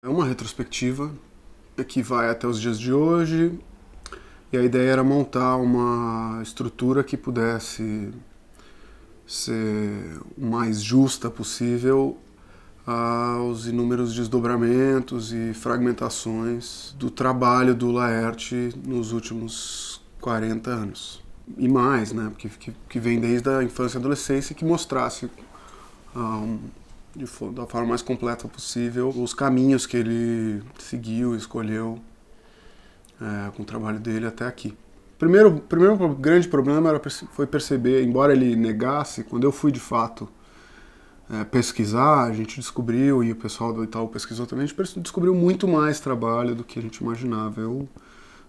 É uma retrospectiva que vai até os dias de hoje e a ideia era montar uma estrutura que pudesse ser o mais justa possível aos ah, inúmeros desdobramentos e fragmentações do trabalho do Laerte nos últimos 40 anos. E mais, né? Que, que, que vem desde a infância e adolescência e que mostrasse ah, um, de, da forma mais completa possível os caminhos que ele seguiu, escolheu é, com o trabalho dele até aqui. Primeiro, primeiro grande problema era, foi perceber, embora ele negasse, quando eu fui de fato é, pesquisar, a gente descobriu, e o pessoal do Itaú pesquisou também, a gente descobriu muito mais trabalho do que a gente imaginava. Eu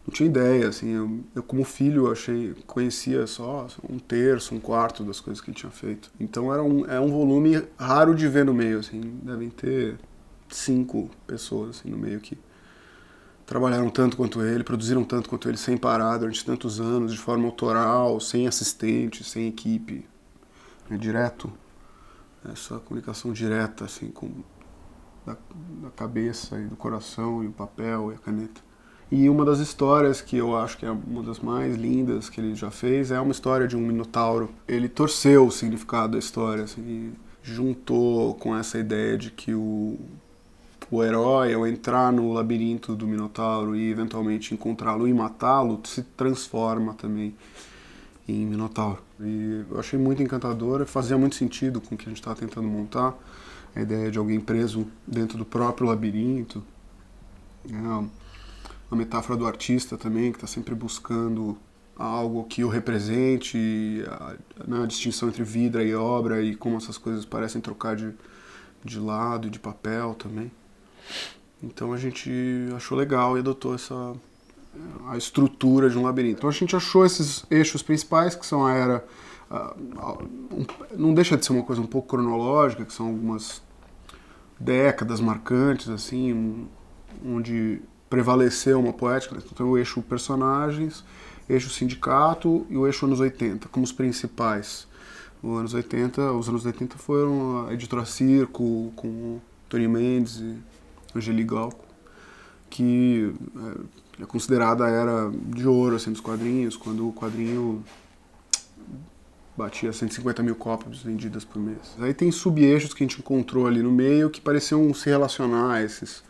não tinha ideia, assim, eu, eu como filho achei, conhecia só um terço, um quarto das coisas que ele tinha feito. Então era um, é um volume raro de ver no meio, assim, devem ter cinco pessoas assim, no meio que trabalharam tanto quanto ele, produziram tanto quanto ele sem parar durante tantos anos, de forma autoral, sem assistente, sem equipe, é direto. Essa comunicação direta, assim, com da, da cabeça e do coração e o papel e a caneta. E uma das histórias que eu acho que é uma das mais lindas que ele já fez é uma história de um minotauro. Ele torceu o significado da história assim, e juntou com essa ideia de que o, o herói, ao entrar no labirinto do minotauro e eventualmente encontrá-lo e matá-lo, se transforma também em minotauro. E eu achei muito encantadora, fazia muito sentido com o que a gente estava tá tentando montar a ideia de alguém preso dentro do próprio labirinto. É a metáfora do artista também, que está sempre buscando algo que o represente, a, né, a, distinção entre vida e obra e como essas coisas parecem trocar de, de lado e de papel também. Então a gente achou legal e adotou essa a estrutura de um labirinto. Então a gente achou esses eixos principais que são a era um, não deixa de ser uma coisa um pouco cronológica, que são algumas décadas marcantes assim, um, onde prevaleceu uma poética, então tem o eixo personagens, eixo sindicato e o eixo anos 80, como os principais. Os anos 80, os anos 80 foram a editora Circo, com Tony Mendes e Angeli Galco, que é, é considerada a era de ouro assim, dos quadrinhos, quando o quadrinho batia 150 mil cópias vendidas por mês. Aí tem sub-eixos que a gente encontrou ali no meio que pareciam se relacionar a esses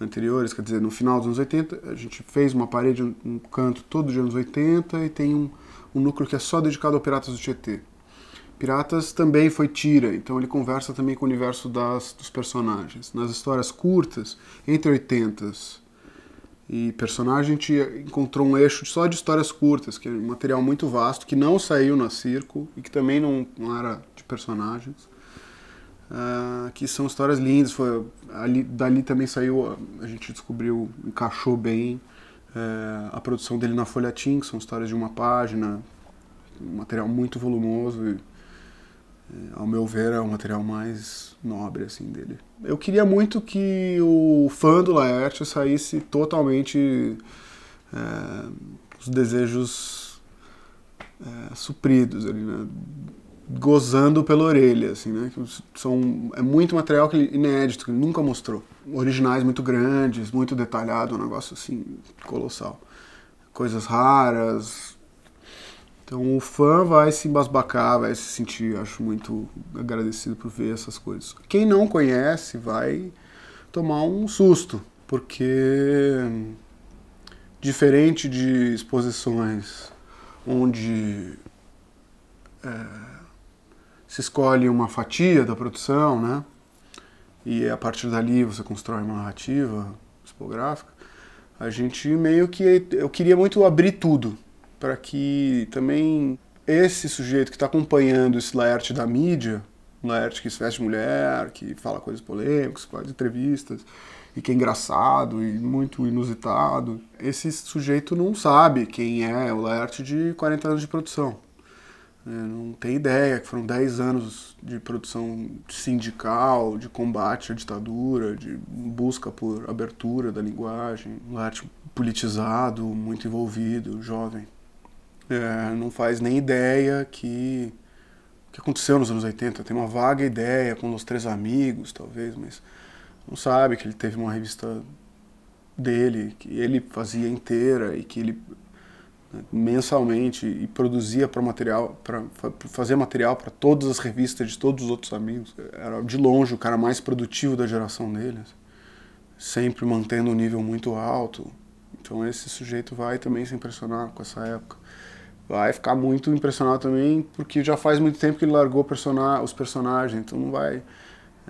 anteriores, quer dizer, no final dos anos 80, a gente fez uma parede, um canto todo de anos 80 e tem um, um núcleo que é só dedicado ao Piratas do Tietê. Piratas também foi tira, então ele conversa também com o universo das, dos personagens. Nas histórias curtas, entre 80 e personagem, a gente encontrou um eixo só de histórias curtas, que é um material muito vasto, que não saiu na Circo e que também não, não era de personagens. Uh, que são histórias lindas. Foi, ali, dali também saiu, a gente descobriu, encaixou bem uh, a produção dele na Folha Tim, que são histórias de uma página, um material muito volumoso e, uh, ao meu ver, é o material mais nobre assim dele. Eu queria muito que o fã do Laerte saísse totalmente é, os desejos supridos ali, né? gozando pela orelha, assim, né? São, é muito material que ele, inédito, que ele nunca mostrou. Originais muito grandes, muito detalhado, um negócio assim, colossal. Coisas raras. Então o fã vai se embasbacar, vai se sentir, acho, muito agradecido por ver essas coisas. Quem não conhece vai tomar um susto, porque diferente de exposições onde. É, se escolhe uma fatia da produção, né? E a partir dali você constrói uma narrativa tipográfica. A gente meio que eu queria muito abrir tudo para que também esse sujeito que está acompanhando esse Laerte da mídia, Laerte que se veste mulher, que fala coisas polêmicas, faz entrevistas, e que é engraçado e muito inusitado, esse sujeito não sabe quem é o Laerte de 40 anos de produção. Né? não tem ideia, que foram 10 anos de produção sindical, de combate à ditadura, de busca por abertura da linguagem, um arte politizado, muito envolvido, jovem. É, não faz nem ideia que o que aconteceu nos anos 80. Tem uma vaga ideia com os três amigos, talvez, mas não sabe que ele teve uma revista dele, que ele fazia inteira e que ele mensalmente e produzia para material, para fazer material para todas as revistas de todos os outros amigos. Era de longe o cara mais produtivo da geração dele, assim. sempre mantendo um nível muito alto. Então esse sujeito vai também se impressionar com essa época. Vai ficar muito impressionado também porque já faz muito tempo que ele largou persona os personagens, então não vai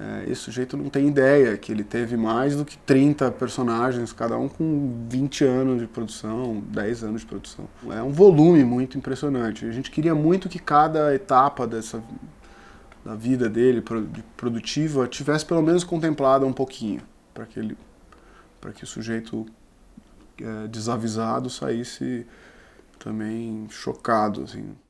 é, esse sujeito não tem ideia que ele teve mais do que 30 personagens, cada um com 20 anos de produção, 10 anos de produção. É um volume muito impressionante. A gente queria muito que cada etapa dessa da vida dele produtiva tivesse pelo menos contemplada um pouquinho para que ele para que o sujeito é, desavisado saísse também chocado assim